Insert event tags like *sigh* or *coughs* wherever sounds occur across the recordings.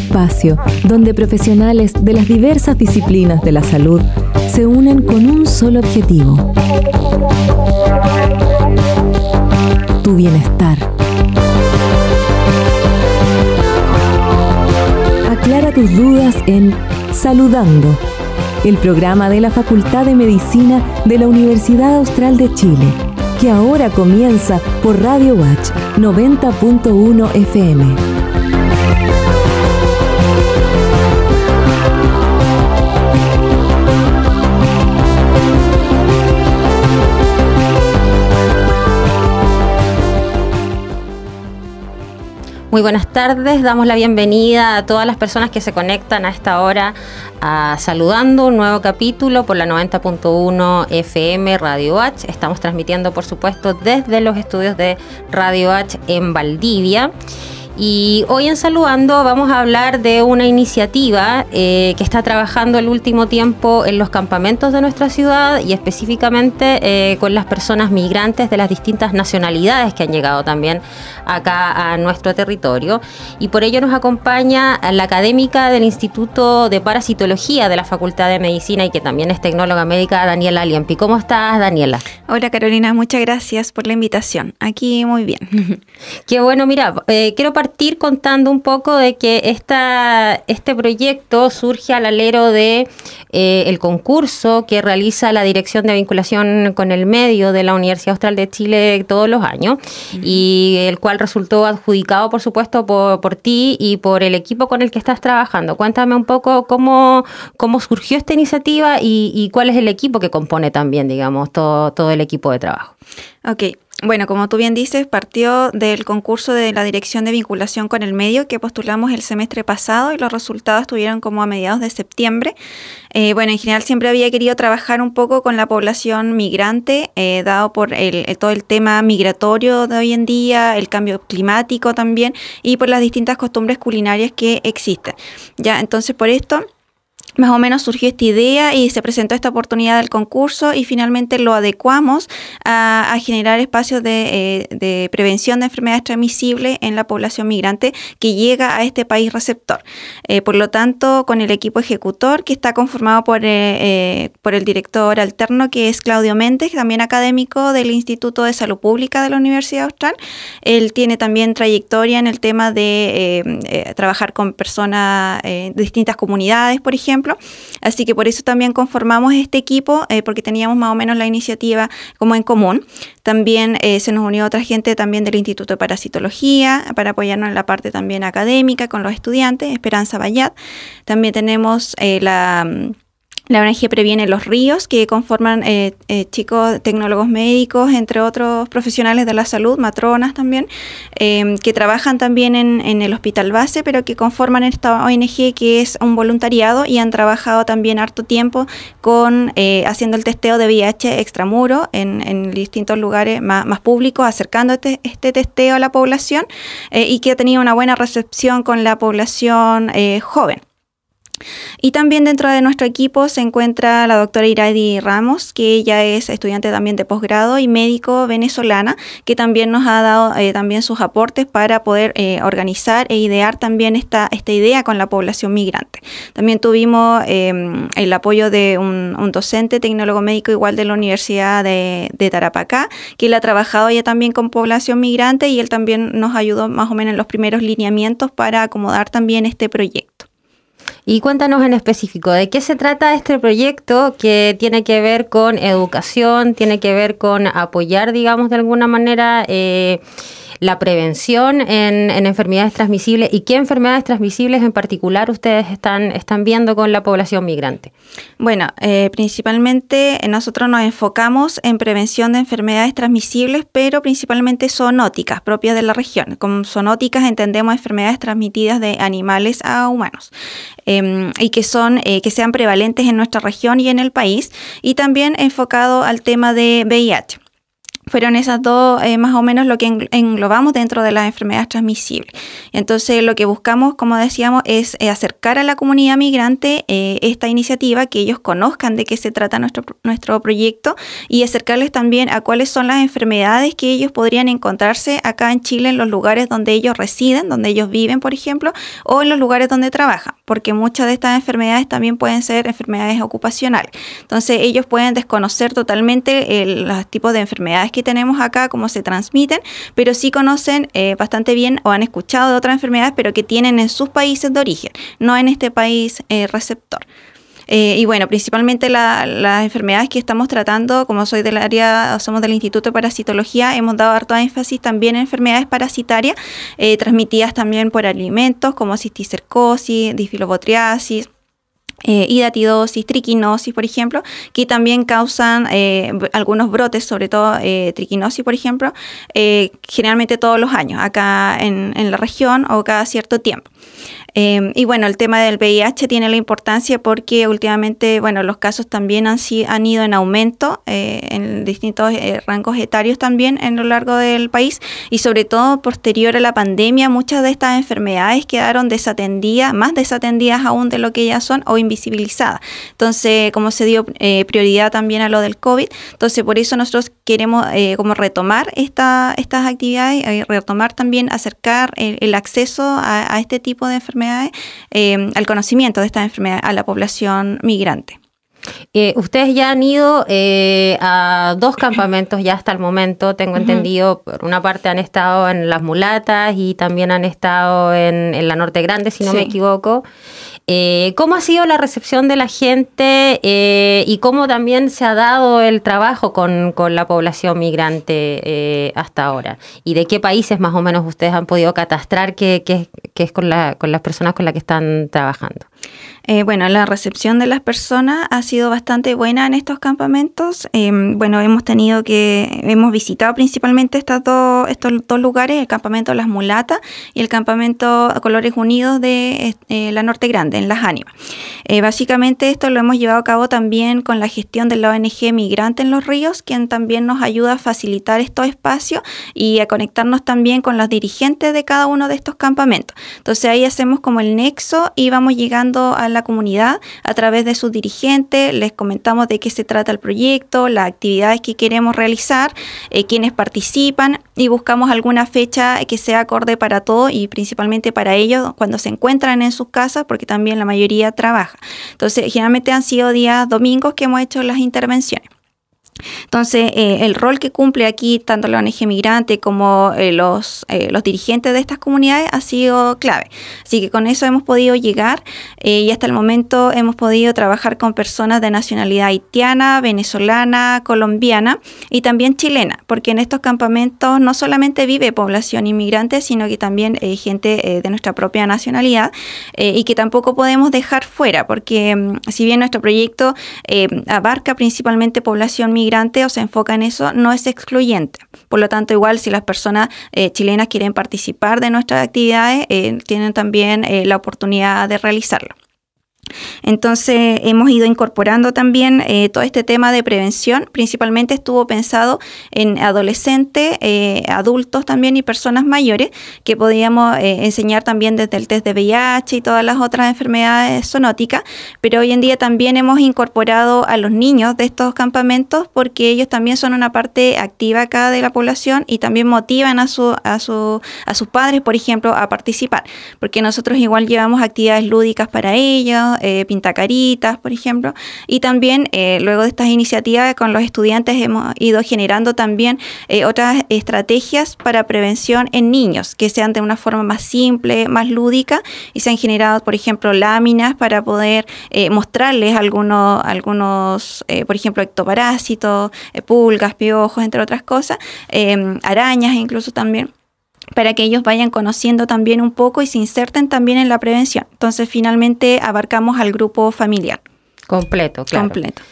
espacio donde profesionales de las diversas disciplinas de la salud se unen con un solo objetivo. Tu bienestar. Aclara tus dudas en Saludando, el programa de la Facultad de Medicina de la Universidad Austral de Chile, que ahora comienza por Radio Watch 90.1 FM. Muy buenas tardes, damos la bienvenida a todas las personas que se conectan a esta hora a ah, saludando un nuevo capítulo por la 90.1 FM Radio H. Estamos transmitiendo, por supuesto, desde los estudios de Radio H en Valdivia. Y hoy en Saludando vamos a hablar de una iniciativa eh, que está trabajando el último tiempo en los campamentos de nuestra ciudad y específicamente eh, con las personas migrantes de las distintas nacionalidades que han llegado también acá a nuestro territorio. Y por ello nos acompaña la académica del Instituto de Parasitología de la Facultad de Medicina y que también es tecnóloga médica, Daniela Liempi. ¿Cómo estás, Daniela? Hola, Carolina. Muchas gracias por la invitación. Aquí muy bien. *laughs* Qué bueno. Mira, eh, quiero partir ir contando un poco de que esta, este proyecto surge al alero de eh, el concurso que realiza la Dirección de Vinculación con el Medio de la Universidad Austral de Chile todos los años y el cual resultó adjudicado, por supuesto, por, ti y por el equipo con el que estás trabajando. Cuéntame un poco cómo, cómo surgió esta iniciativa y, cuál es el equipo que compone también, digamos, todo, todo el equipo de trabajo. Ok, bueno, como tú bien dices, partió del concurso de la Dirección de Vinculación con el Medio que postulamos el semestre pasado y los resultados estuvieron como a mediados de septiembre. Eh, bueno, en general siempre había querido trabajar un poco con la población migrante, eh, dado por el, eh, todo el tema migratorio de hoy en día, el cambio climático también y por las distintas costumbres culinarias que existen. Ya, entonces por esto más o menos surgió esta idea y se presentó esta oportunidad del concurso y finalmente lo adecuamos a, generar espacios eh, de, prevención de enfermedades transmisibles en la población migrante que llega a este país receptor. Eh, por lo tanto, con el equipo ejecutor que está conformado por, eh, por el director alterno que es Claudio Méndez, también académico del Instituto de Salud Pública de la Universidad Austral. Él tiene también trayectoria en el tema de trabajar con personas de distintas comunidades, por ejemplo Así que por eso también conformamos este equipo, eh, porque teníamos más o menos la iniciativa como en común. También eh, se nos unió otra gente también del Instituto de Parasitología para apoyarnos en la parte también académica con los estudiantes, Esperanza Bayat. También tenemos eh, la mm, la ONG previene los ríos que conforman eh, eh, chicos, tecnólogos médicos, entre otros profesionales de la salud, matronas también, em, que trabajan también en, el hospital base, pero que conforman esta ONG que es un voluntariado y han trabajado también harto tiempo con eh, haciendo el testeo de VIH extramuro en, en distintos lugares más, públicos, acercando este, este, testeo a la población y que ha tenido una buena recepción con la población joven. Y también dentro de nuestro equipo se encuentra la doctora Iradi Ramos, que ella es estudiante también de posgrado y médico venezolana, que también nos ha dado eh, también sus aportes para poder eh, organizar e idear también esta, idea con la población migrante. También tuvimos em, el apoyo de un, docente tecnólogo médico igual de la Universidad de, de Tarapacá, que él ha trabajado ya también con población migrante y él también nos ayudó más o menos en los primeros lineamientos para acomodar también este proyecto. Y cuéntanos en específico, ¿de qué se trata este proyecto que tiene que ver con educación, tiene que ver con apoyar, digamos, de alguna manera eh, la prevención en, enfermedades transmisibles y qué enfermedades transmisibles en particular ustedes están, están viendo con la población migrante. Bueno, eh, principalmente eh, nosotros nos enfocamos en prevención de enfermedades transmisibles, pero principalmente zoonóticas propias de la región. Con zoonóticas entendemos enfermedades transmitidas de animales a humanos em, y que, son, eh, que sean prevalentes en nuestra región y en el país y también enfocado al tema de VIH fueron esas dos eh, más o menos lo que englobamos dentro de las enfermedades transmisibles. Entonces lo que buscamos, como decíamos, es eh, acercar a la comunidad migrante eh, esta iniciativa, que ellos conozcan de qué se trata nuestro, nuestro proyecto y acercarles también a cuáles son las enfermedades que ellos podrían encontrarse acá en Chile, en los lugares donde ellos residen, donde ellos viven, por ejemplo, o en los lugares donde trabajan, porque muchas de estas enfermedades también pueden ser enfermedades ocupacionales. Entonces ellos pueden desconocer totalmente los tipos de enfermedades que tenemos acá, cómo se transmiten, pero sí conocen eh, bastante bien o han escuchado de otras enfermedades, pero que tienen en sus países de origen, no en este país eh, receptor. Eh, y bueno, principalmente las enfermedades que estamos tratando, como soy del área, somos del Instituto de Parasitología, hemos dado harto énfasis también en enfermedades parasitarias, transmitidas también por alimentos como cisticercosis, disfilobotriasis eh, hidatidosis, triquinosis, por ejemplo, que también causan eh, algunos brotes, sobre todo eh, triquinosis, por ejemplo, eh, generalmente todos los años acá en, en la región o cada cierto tiempo. Em, y bueno, el tema del VIH tiene la importancia porque últimamente, bueno, los casos también han, han ido en aumento eh, en distintos eh, rangos etarios también en lo largo del país y sobre todo posterior a la pandemia, muchas de estas enfermedades quedaron desatendidas, más desatendidas aún de lo que ya son o invisibilizadas. Entonces, como se dio eh, prioridad también a lo del COVID, entonces por eso nosotros queremos como retomar esta, estas actividades, retomar también acercar el, acceso a, a este tipo de enfermedades Em, al conocimiento de esta enfermedad a la población migrante. Eh, ustedes ya han ido eh, a dos *coughs* campamentos ya hasta el momento, tengo entendido, por una parte han estado en Las Mulatas y también han estado en, la Norte Grande, si no me equivoco. Eh, ¿Cómo ha sido la recepción de la gente eh, y cómo también se ha dado el trabajo con, la población migrante eh, hasta ahora? ¿Y de qué países más o menos ustedes han podido catastrar que, que, es con, con las personas con las que están trabajando? Eh, bueno, la recepción de las personas ha sido bastante buena en estos campamentos. Em, bueno, hemos tenido que, hemos visitado principalmente estos dos lugares, el campamento Las Mulatas y el campamento Colores Unidos de eh, la Norte Grande, en Las Ánimas. Eh, básicamente esto lo hemos llevado a cabo también con la gestión de la ONG Migrante en los Ríos, quien también nos ayuda a facilitar estos espacios y a conectarnos también con los dirigentes de cada uno de estos campamentos. Entonces ahí hacemos como el nexo y vamos llegando a la comunidad a través de sus dirigentes, les comentamos de qué se trata el proyecto, las actividades que queremos realizar, eh, quienes participan y buscamos alguna fecha que sea acorde para todos y principalmente para ellos cuando se encuentran en sus casas, porque también la mayoría trabaja. Entonces, generalmente han sido días domingos que hemos hecho las intervenciones. Entonces, eh, el rol que cumple aquí tanto la ONG Migrante como eh, los, eh, los dirigentes de estas comunidades ha sido clave. Así que con eso hemos podido llegar y hasta el momento hemos podido trabajar con personas de nacionalidad haitiana, venezolana, colombiana y también chilena, porque en estos campamentos no solamente vive población inmigrante, sino que también gente de nuestra propia nacionalidad y que tampoco podemos dejar fuera, porque mm, si bien nuestro proyecto abarca principalmente población migrante, o se enfoca en eso no es excluyente. Por lo tanto, igual si las personas eh, chilenas quieren participar de nuestras actividades, eh, tienen también eh, la oportunidad de realizarlo. Entonces hemos ido incorporando también eh, todo este tema de prevención. Principalmente estuvo pensado en adolescentes, eh, adultos también y personas mayores que podíamos eh, enseñar también desde el test de VIH y todas las otras enfermedades sonóticas. Pero hoy en día también hemos incorporado a los niños de estos campamentos porque ellos también son una parte activa acá de la población y también motivan a sus padres, por ejemplo, a participar. Porque nosotros igual llevamos actividades lúdicas para ellos eh, pintacaritas, por ejemplo. Y también, eh, luego de estas iniciativas con los estudiantes, hemos ido generando también eh, otras estrategias para prevención en niños, que sean de una forma más simple, más lúdica, y se han generado, por ejemplo, láminas para poder mostrarles algunos, algunos por ejemplo, ectoparásitos, pulgas, piojos, entre otras cosas, arañas incluso también para que ellos vayan conociendo también un poco y se inserten también en la prevención. Entonces, finalmente abarcamos al grupo familiar. Completo, claro. Completo.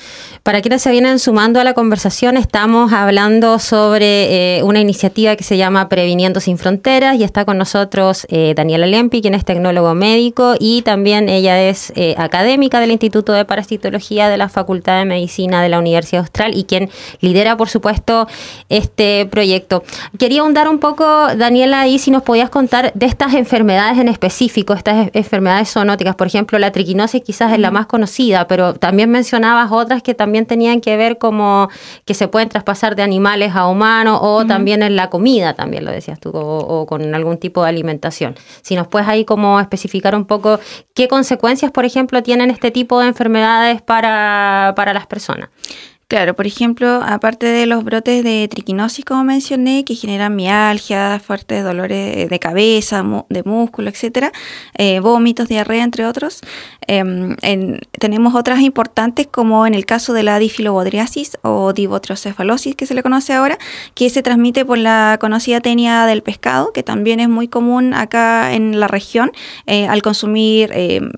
Para quienes se vienen sumando a la conversación, estamos hablando sobre eh, una iniciativa que se llama Previniendo sin Fronteras y está con nosotros eh, Daniela Lempi, quien es tecnólogo médico y también ella es eh, académica del Instituto de Parasitología de la Facultad de Medicina de la Universidad Austral y quien lidera, por supuesto, este proyecto. Quería ahondar un poco, Daniela, ahí si nos podías contar de estas enfermedades en específico, estas e-, enfermedades zoonóticas, por ejemplo, la triquinosis quizás es la más conocida, pero también mencionabas otras que también también tenían que ver como que se pueden traspasar de animales a humanos o también en la comida, también lo decías tú, o, o, con algún tipo de alimentación. Si nos puedes ahí como especificar un poco qué consecuencias, por ejemplo, tienen este tipo de enfermedades para, para las personas. Claro, por ejemplo, aparte de los brotes de triquinosis, como mencioné, que generan mialgia, fuertes dolores eh, de cabeza, de músculo, etcétera, eh, vómitos, diarrea, entre otros, em, tenemos otras importantes, como en el caso de la difilobodriasis o divotrocefalosis, que se le conoce ahora, que se transmite por la conocida tenia del pescado, que también es muy común acá en la región eh, al consumir em,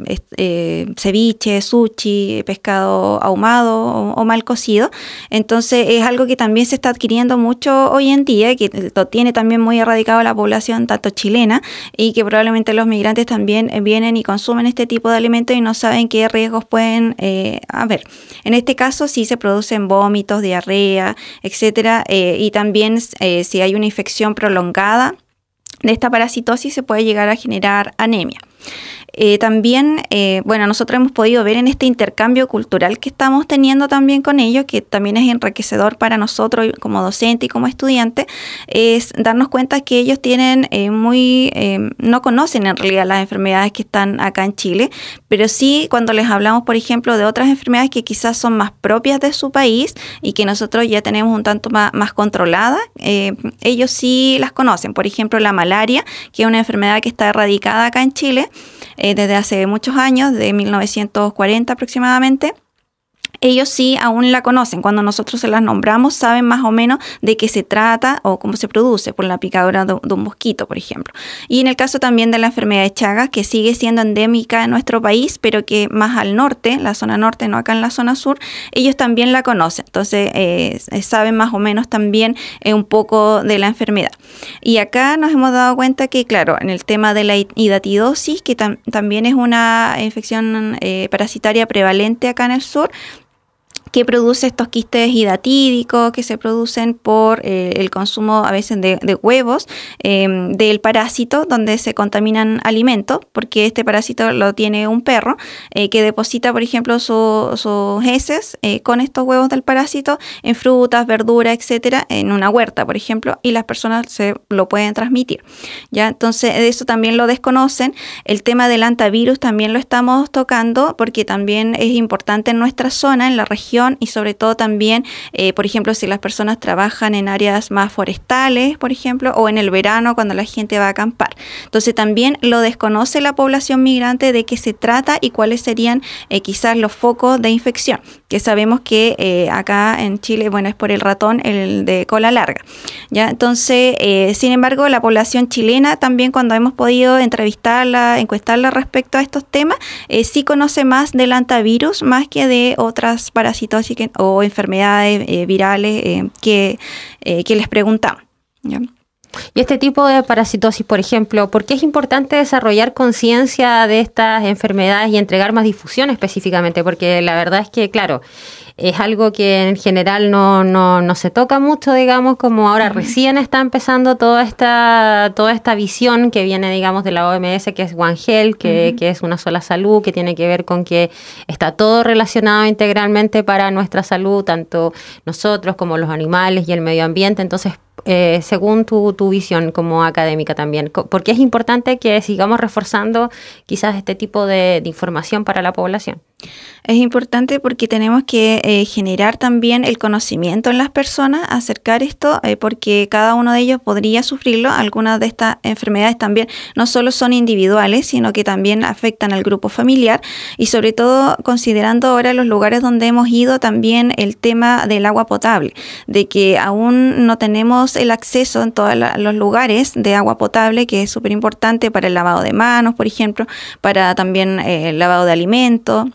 ceviche, sushi, pescado ahumado o mal cocido entonces es algo que también se está adquiriendo mucho hoy en día, que lo tiene también muy erradicado la población tanto chilena y que probablemente los migrantes también eh, vienen y consumen este tipo de alimentos y no saben qué riesgos pueden eh, haber. En este caso sí se producen vómitos, diarrea, etcétera, eh, y también si hay una infección prolongada de esta parasitosis se puede llegar a generar anemia. Eh, también, eh, bueno, nosotros hemos podido ver en este intercambio cultural que estamos teniendo también con ellos, que también es enriquecedor para nosotros como docente y como estudiante, es darnos cuenta que ellos tienen eh, muy, eh, no conocen en realidad las enfermedades que están acá en Chile, pero sí cuando les hablamos, por ejemplo, de otras enfermedades que quizás son más propias de su país y que nosotros ya tenemos un tanto más, más controladas, ellos sí las conocen. Por ejemplo, la malaria, que es una enfermedad que está erradicada acá en Chile, eh, desde hace muchos años, de 1940 aproximadamente ellos sí aún la conocen. Cuando nosotros se las nombramos, saben más o menos de qué se trata o cómo se produce por la picadura de, un mosquito, por ejemplo. Y en el caso también de la enfermedad de Chagas, que sigue siendo endémica en nuestro país, pero que más al norte, la zona norte, no acá en la zona sur, ellos también la conocen. Entonces, eh, eh, saben más o menos también eh, un poco de la enfermedad. Y acá nos hemos dado cuenta que, claro, en el tema de la hidatidosis, que también es una infección parasitaria prevalente acá en el sur, que produce estos quistes hidatídicos que se producen por eh, el consumo a veces de, huevos em, del parásito donde se contaminan alimentos, porque este parásito lo tiene un perro eh, que deposita, por ejemplo, sus heces eh, con estos huevos del parásito en frutas, verduras, etcétera, en una huerta, por ejemplo, y las personas se lo pueden transmitir. ¿ya? Entonces, eso también lo desconocen. El tema del antivirus también lo estamos tocando porque también es importante en nuestra zona, en la región y sobre todo también, eh, por ejemplo, si las personas trabajan en áreas más forestales, por ejemplo, o en el verano cuando la gente va a acampar. Entonces también lo desconoce la población migrante de qué se trata y cuáles serían eh, quizás los focos de infección que sabemos que eh, acá en Chile, bueno, es por el ratón, el de cola larga. ¿ya? Entonces, eh, sin embargo, la población chilena también cuando hemos podido entrevistarla, encuestarla respecto a estos temas, eh, sí conoce más del antivirus más que de otras parasitosis o enfermedades virales que, les preguntamos. Y este tipo de parasitosis, por ejemplo, ¿por qué es importante desarrollar conciencia de estas enfermedades y entregar más difusión específicamente? Porque la verdad es que, claro, es algo que en general no, no, no, se toca mucho, digamos, como ahora recién está empezando toda esta, toda esta visión que viene, digamos, de la OMS, que es One Health, que, que es una sola salud, que tiene que ver con que está todo relacionado integralmente para nuestra salud, tanto nosotros como los animales y el medio ambiente. Entonces, eh, según tu, tu, visión como académica también? Porque es importante que sigamos reforzando quizás este tipo de información para la población. Es importante porque tenemos que eh, generar también el conocimiento en las personas, acercar esto, eh, porque cada uno de ellos podría sufrirlo. Algunas de estas enfermedades también no solo son individuales, sino que también afectan al grupo familiar y sobre todo considerando ahora los lugares donde hemos ido también el tema del agua potable, de que aún no tenemos el acceso en todos los lugares de agua potable, que es súper importante para el lavado de manos, por ejemplo, para también eh, el lavado de alimentos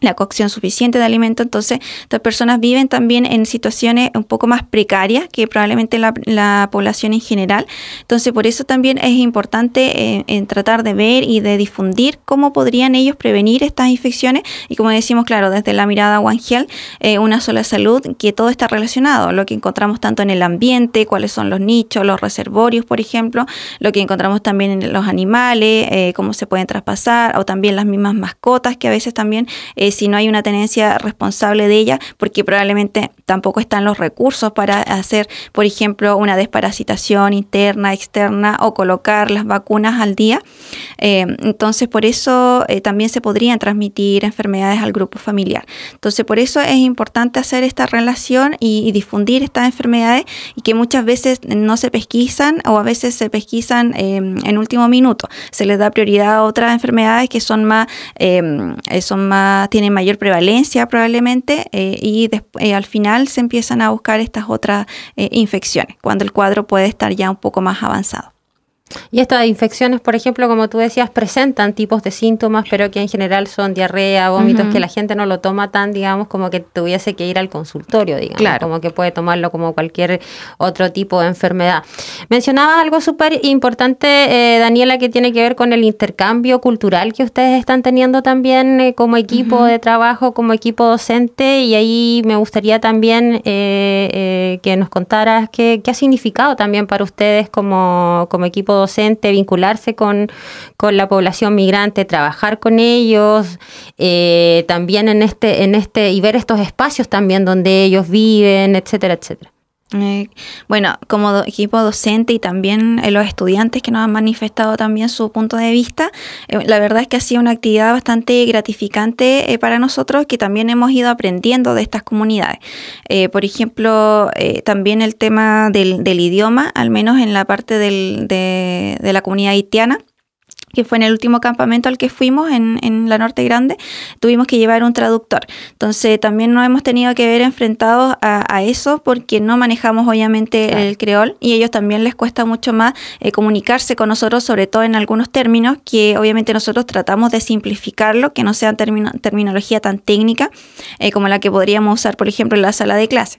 la cocción suficiente de alimento. Entonces, estas personas viven también en situaciones un poco más precarias que probablemente la, población en general. Entonces, por eso también es importante eh, tratar de ver y de difundir cómo podrían ellos prevenir estas infecciones. Y como decimos, claro, desde la mirada One Health, eh, una sola salud, que todo está relacionado, lo que encontramos tanto en el ambiente, cuáles son los nichos, los reservorios, por ejemplo, lo que encontramos también en los animales, eh, cómo se pueden traspasar, o también las mismas mascotas que a veces también eh, si no hay una tenencia responsable de ella, porque probablemente tampoco están los recursos para hacer, por ejemplo, una desparasitación interna, externa o colocar las vacunas al día. Eh, entonces, por eso eh, también se podrían transmitir enfermedades al grupo familiar. Entonces, por eso es importante hacer esta relación y, difundir estas enfermedades y que muchas veces no se pesquisan o a veces se pesquisan em, en último minuto. Se les da prioridad a otras enfermedades que son más, em, son más tienen mayor prevalencia probablemente eh, y eh, al final se empiezan a buscar estas otras eh, infecciones, cuando el cuadro puede estar ya un poco más avanzado. Y estas infecciones, por ejemplo, como tú decías, presentan tipos de síntomas, pero que en general son diarrea, vómitos, que la gente no lo toma tan, digamos, como que tuviese que ir al consultorio, digamos, como que puede tomarlo como cualquier otro tipo de enfermedad. Mencionabas algo súper importante, eh, Daniela, que tiene que ver con el intercambio cultural que ustedes están teniendo también eh, como equipo de trabajo, como equipo docente, y ahí me gustaría también eh, que nos contaras qué, ha significado también para ustedes como, como equipo docente, vincularse con, con la población migrante, trabajar con ellos, eh, también en este, en este, y ver estos espacios también donde ellos viven, etcétera, etcétera. Eh, bueno, como equipo docente y también eh, los estudiantes que nos han manifestado también su punto de vista, eh, la verdad es que ha sido una actividad bastante gratificante para nosotros que también hemos ido aprendiendo de estas comunidades. por ejemplo, también el tema del, idioma, al menos en la parte de la comunidad haitiana que fue en el último campamento al que fuimos en, en, la Norte Grande, tuvimos que llevar un traductor. Entonces también nos hemos tenido que ver enfrentados a, eso porque no manejamos obviamente el creol y a ellos también les cuesta mucho más eh, comunicarse con nosotros, sobre todo en algunos términos que obviamente nosotros tratamos de simplificarlo, que no sea terminología tan técnica eh, como la que podríamos usar, por ejemplo, en la sala de clase.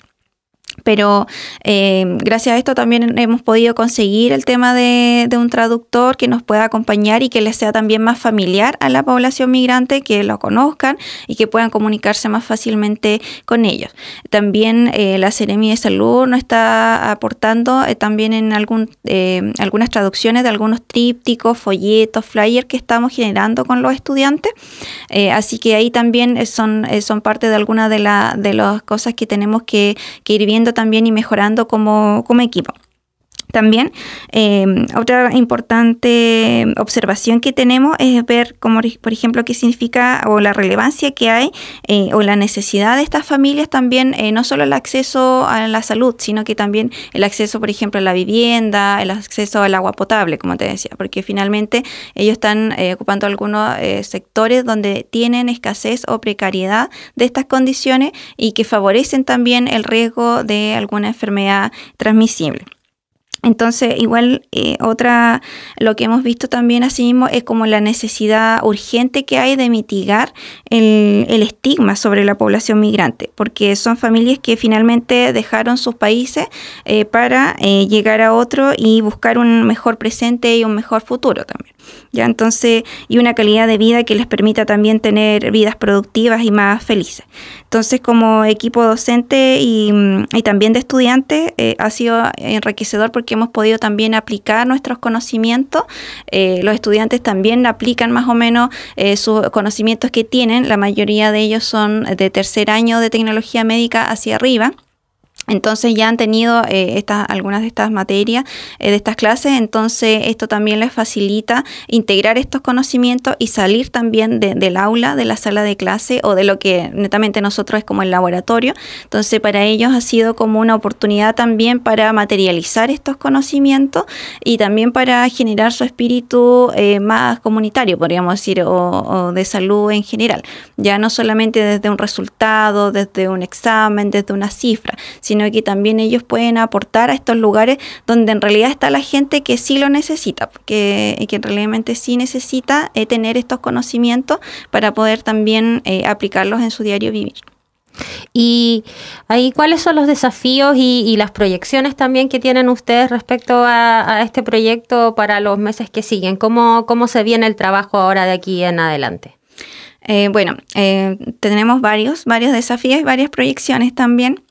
Pero eh, gracias a esto también hemos podido conseguir el tema de, un traductor que nos pueda acompañar y que le sea también más familiar a la población migrante, que lo conozcan y que puedan comunicarse más fácilmente con ellos. También eh, la Seremi de Salud nos está aportando eh, también en algunas traducciones de algunos trípticos, folletos, flyers que estamos generando con los estudiantes. así que ahí también son, parte de algunas de, las cosas que tenemos que ir viendo también y mejorando como, como equipo. También em, otra importante observación que tenemos es ver, cómo, por ejemplo, qué significa o la relevancia que hay eh, o la necesidad de estas familias también, eh, no solo el acceso a la salud, sino que también el acceso, por ejemplo, a la vivienda, el acceso al agua potable, como te decía, porque finalmente ellos están eh, ocupando algunos sectores donde tienen escasez o precariedad de estas condiciones y que favorecen también el riesgo de alguna enfermedad transmisible. Entonces, igual eh, otra, lo que hemos visto también así mismo es como la necesidad urgente que hay de mitigar el, estigma sobre la población migrante, porque son familias que finalmente dejaron sus países eh, para eh, llegar a otro y buscar un mejor presente y un mejor futuro también. ¿ya? Entonces, y una calidad de vida que les permita también tener vidas productivas y más felices. Entonces, como equipo docente y, y también de estudiantes, ha sido enriquecedor porque hemos podido también aplicar nuestros conocimientos. Eh, los estudiantes también aplican más o menos eh, sus conocimientos que tienen. La mayoría de ellos son de tercer año de tecnología médica hacia arriba. Entonces ya han tenido eh, algunas de estas materias, eh, de estas clases, entonces esto también les facilita integrar estos conocimientos y salir también del aula, de la sala de clase o de lo que netamente nosotros es como el laboratorio. Entonces para ellos ha sido como una oportunidad también para materializar estos conocimientos y también para generar su espíritu eh, más comunitario, podríamos decir, o, de salud en general. Ya no solamente desde un resultado, desde un examen, desde una cifra, sino sino que también ellos pueden aportar a estos lugares donde en realidad está la gente que sí lo necesita, que, realmente sí necesita eh, tener estos conocimientos para poder también eh, aplicarlos en su diario vivir. Y ahí, ¿cuáles son los desafíos y, las proyecciones también que tienen ustedes respecto a, este proyecto para los meses que siguen? ¿Cómo, ¿Cómo se viene el trabajo ahora de aquí en adelante? Eh, bueno, tenemos varios, varios desafíos y varias proyecciones también.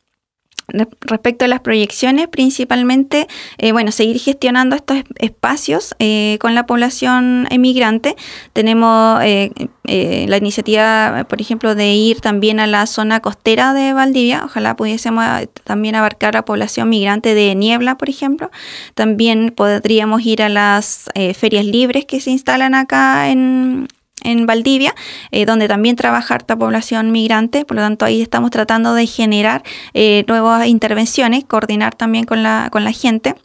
Respecto a las proyecciones, principalmente, eh, bueno, seguir gestionando estos espacios eh, con la población emigrante. Tenemos eh, la iniciativa, por ejemplo, de ir también a la zona costera de Valdivia. Ojalá pudiésemos también abarcar a población migrante de Niebla, por ejemplo. También podríamos ir a las ferias libres que se instalan acá en, en Valdivia, eh, donde también trabaja harta población migrante, por lo tanto ahí estamos tratando de generar eh, nuevas intervenciones, coordinar también con la, con la gente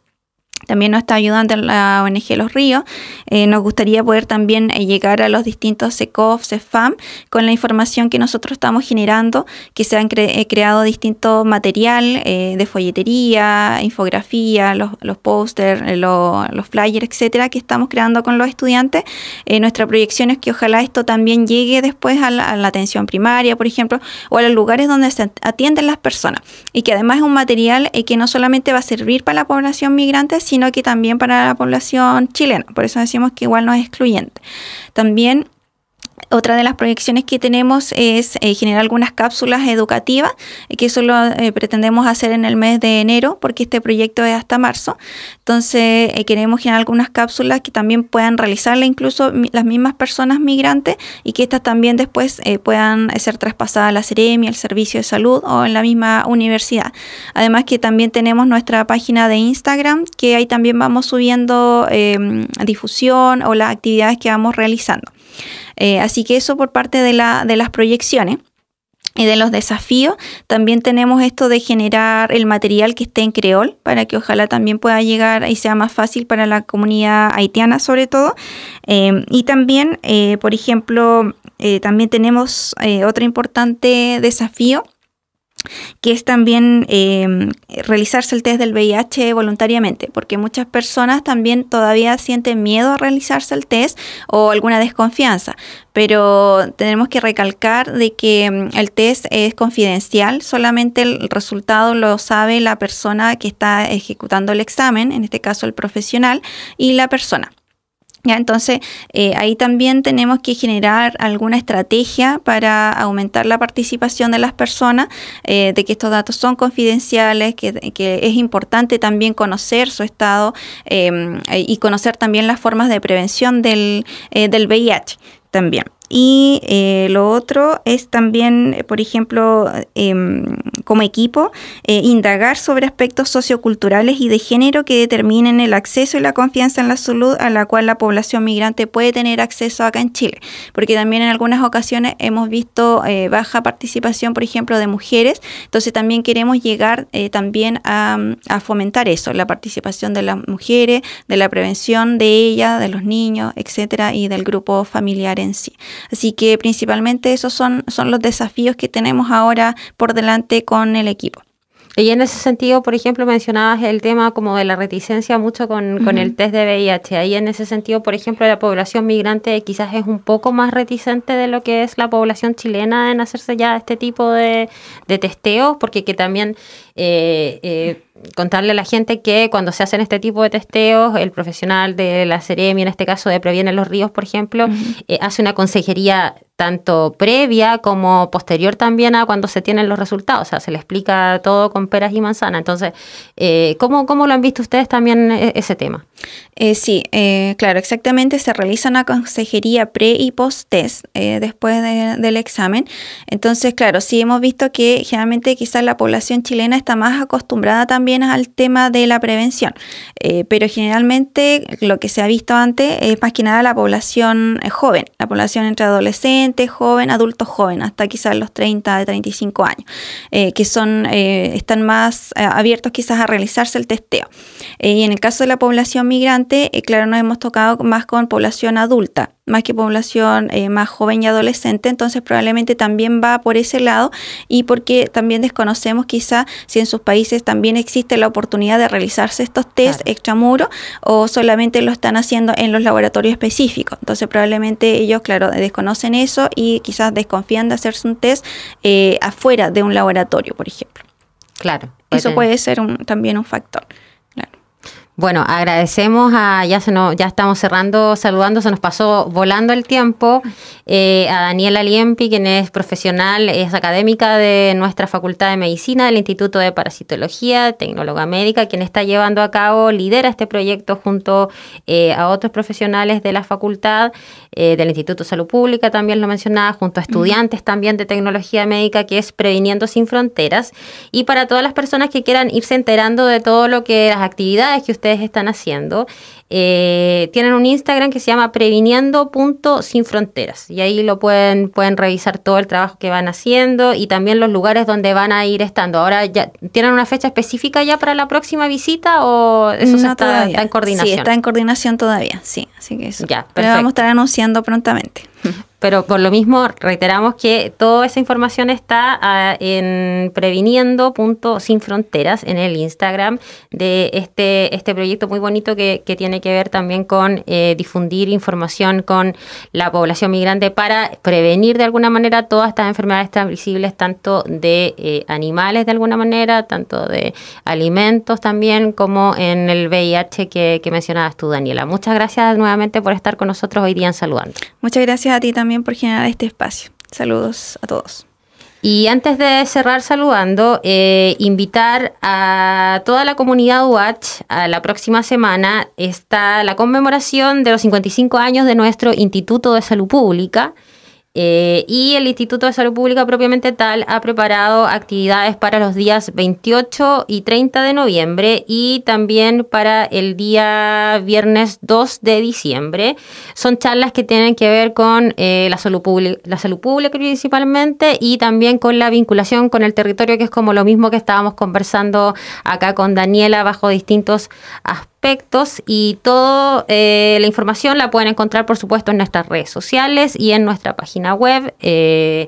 también nos está ayudando la ONG Los Ríos. Eh, nos gustaría poder también eh, llegar a los distintos SECOF, CEFAM, con la información que nosotros estamos generando, que se han eh, creado distintos material de folletería, infografía, los, los los flyers, etcétera, que estamos creando con los estudiantes. nuestra proyección es que ojalá esto también llegue después a la, atención primaria, por ejemplo, o a los lugares donde se atienden las personas. Y que además es un material que no solamente va a servir para la población migrante, sino sino que también para la población chilena. Por eso decimos que igual no es excluyente. También otra de las proyecciones que tenemos es eh, generar algunas cápsulas educativas, eh, que eso lo eh, pretendemos hacer en el mes de enero, porque este proyecto es hasta marzo. Entonces, queremos generar algunas cápsulas que también puedan realizarla incluso las mismas personas migrantes y que estas también después puedan ser traspasadas a la Ceremi, al Servicio de Salud o en la misma universidad. Además que también tenemos nuestra página de Instagram, que ahí también vamos subiendo em, difusión o las actividades que vamos realizando. Eh, así que eso por parte de, las proyecciones. Y de los desafíos, también tenemos esto de generar el material que esté en creol para que ojalá también pueda llegar y sea más fácil para la comunidad haitiana sobre todo. Eh, y también, eh, por ejemplo, también tenemos otro importante desafío que es también em, realizarse el test del VIH voluntariamente, porque muchas personas también todavía sienten miedo a realizarse el test o alguna desconfianza, pero tenemos que recalcar de que em, el test es confidencial, solamente el resultado lo sabe la persona que está ejecutando el examen, en este caso el profesional, y la persona. ¿Ya? Entonces, eh, ahí también tenemos que generar alguna estrategia para aumentar la participación de las personas, eh, de que estos datos son confidenciales, que, es importante también conocer su estado em, y conocer también las formas de prevención del, eh, del VIH también. Y lo otro es también, por ejemplo, em, como equipo, eh, indagar sobre aspectos socioculturales y de género que determinen el acceso y la confianza en la salud a la cual la población migrante puede tener acceso acá en Chile. Porque también en algunas ocasiones hemos visto eh, baja participación, por ejemplo, de mujeres. Entonces también queremos llegar eh, también a, fomentar eso, la participación de las mujeres, de la prevención de ellas, de los niños, etcétera, y del grupo familiar en sí. Así que principalmente esos son, son los desafíos que tenemos ahora por delante con el equipo. Y en ese sentido, por ejemplo, mencionabas el tema como de la reticencia mucho con, el test de VIH. Ahí en ese sentido, por ejemplo, la población migrante quizás es un poco más reticente de lo que es la población chilena en hacerse ya este tipo de, de testeos, porque que también... Eh, eh, contarle a la gente que cuando se hacen este tipo de testeos, el profesional de la Seremi, en este caso de Previene los Ríos, por ejemplo, eh, hace una consejería tanto previa como posterior también a cuando se tienen los resultados. O sea, se le explica todo con peras y manzanas Entonces, eh, ¿cómo, lo han visto ustedes también eh, ese tema? Eh, sí, eh, claro, exactamente. Se realiza una consejería pre y post-test después del examen. Entonces, claro, sí hemos visto que generalmente quizás la población chilena está más acostumbrada también al tema de la prevención. pero generalmente lo que se ha visto antes es más que nada la población joven, la población entre adolescentes joven, adulto joven, hasta quizás los 30, de 35 años, eh, que son, eh, están más eh, abiertos quizás a realizarse el testeo. y en el caso de la población migrante, claro, nos hemos tocado más con población adulta más que población eh, más joven y adolescente, entonces probablemente también va por ese lado y porque también desconocemos quizá si en sus países también existe la oportunidad de realizarse estos test extramuros o solamente lo están haciendo en los laboratorios específicos. Entonces probablemente ellos, claro, desconocen eso y quizás desconfían de hacerse un test eh, afuera de un laboratorio, por ejemplo. Claro. Eso puede ser también un factor. Bueno, agradecemos a, ya, se ya estamos cerrando, saludando, se nos pasó volando el tiempo, eh, a Daniela Liempi, quien es profesional, es académica de nuestra Facultad de Medicina del Instituto de Parasitología, tecnóloga médica, quien está llevando a cabo, lidera este proyecto junto eh, a otros profesionales de la facultad, eh, del Instituto de Salud Pública, también lo mencionaba, junto a estudiantes también de tecnología médica, que es Previniendo Sin Fronteras. Y para todas las personas que quieran irse enterando de todo lo que las actividades que usted están haciendo. Eh, tienen un Instagram que se llama previniendo.sinfronteras y ahí lo pueden, pueden revisar todo el trabajo que van haciendo y también los lugares donde van a ir estando. Ahora ya tienen una fecha específica ya para la próxima visita o eso está, en coordinación. Sí, está en coordinación todavía, sí, así que eso. Ya, Pero vamos a estar anunciando prontamente. *laughs* pero por lo mismo reiteramos que toda esa información está ah, en previniendo.sinfronteras en el Instagram de este, este proyecto muy bonito que, tiene que ver también con eh, difundir información con la población migrante para prevenir de alguna manera todas estas enfermedades transmisibles, tanto de eh, animales de alguna manera, tanto de alimentos también, como en el VIH que, que mencionabas tú, Daniela. Muchas gracias nuevamente por estar con nosotros hoy día en Saludando. Muchas gracias a ti también por generar este espacio. Saludos a todos. Y antes de cerrar saludando, eh, invitar a toda la comunidad UACH a la próxima semana está la conmemoración de los 55 años de nuestro Instituto de Salud Pública. Eh, y el Instituto de Salud Pública propiamente tal ha preparado actividades para los días 28 y 30 de noviembre y también para el día viernes 2 de diciembre. Son charlas que tienen que ver con eh, la, salud la salud pública principalmente y también con la vinculación con el territorio, que es como lo mismo que estábamos conversando acá con Daniela bajo distintos aspectos aspectos y toda eh, la información la pueden encontrar, por supuesto, en nuestras redes sociales y en nuestra página web. Eh,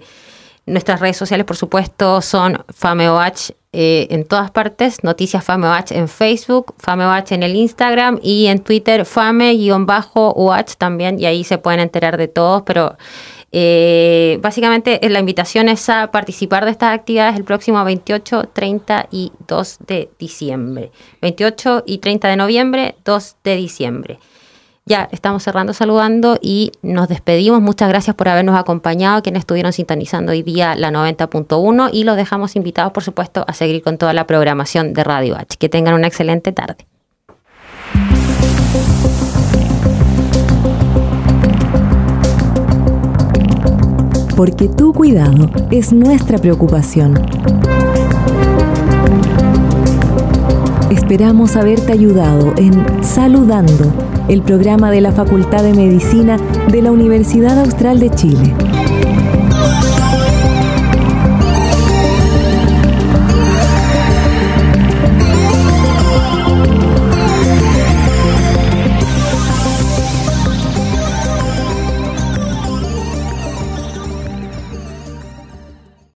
nuestras redes sociales, por supuesto, son FAMEOH eh, en todas partes, Noticias FAMEOH en Facebook, FAMEOH en el Instagram y en Twitter, FAME-OH también, y ahí se pueden enterar de todos, pero eh, básicamente eh, la invitación es a participar de estas actividades el próximo 28, 30 y 2 de diciembre. 28 y 30 de noviembre, 2 de diciembre. Ya estamos cerrando saludando y nos despedimos. Muchas gracias por habernos acompañado, quienes estuvieron sintonizando hoy día la 90.1 y los dejamos invitados, por supuesto, a seguir con toda la programación de Radio H. Que tengan una excelente tarde. porque tu cuidado es nuestra preocupación. Esperamos haberte ayudado en Saludando, el programa de la Facultad de Medicina de la Universidad Austral de Chile.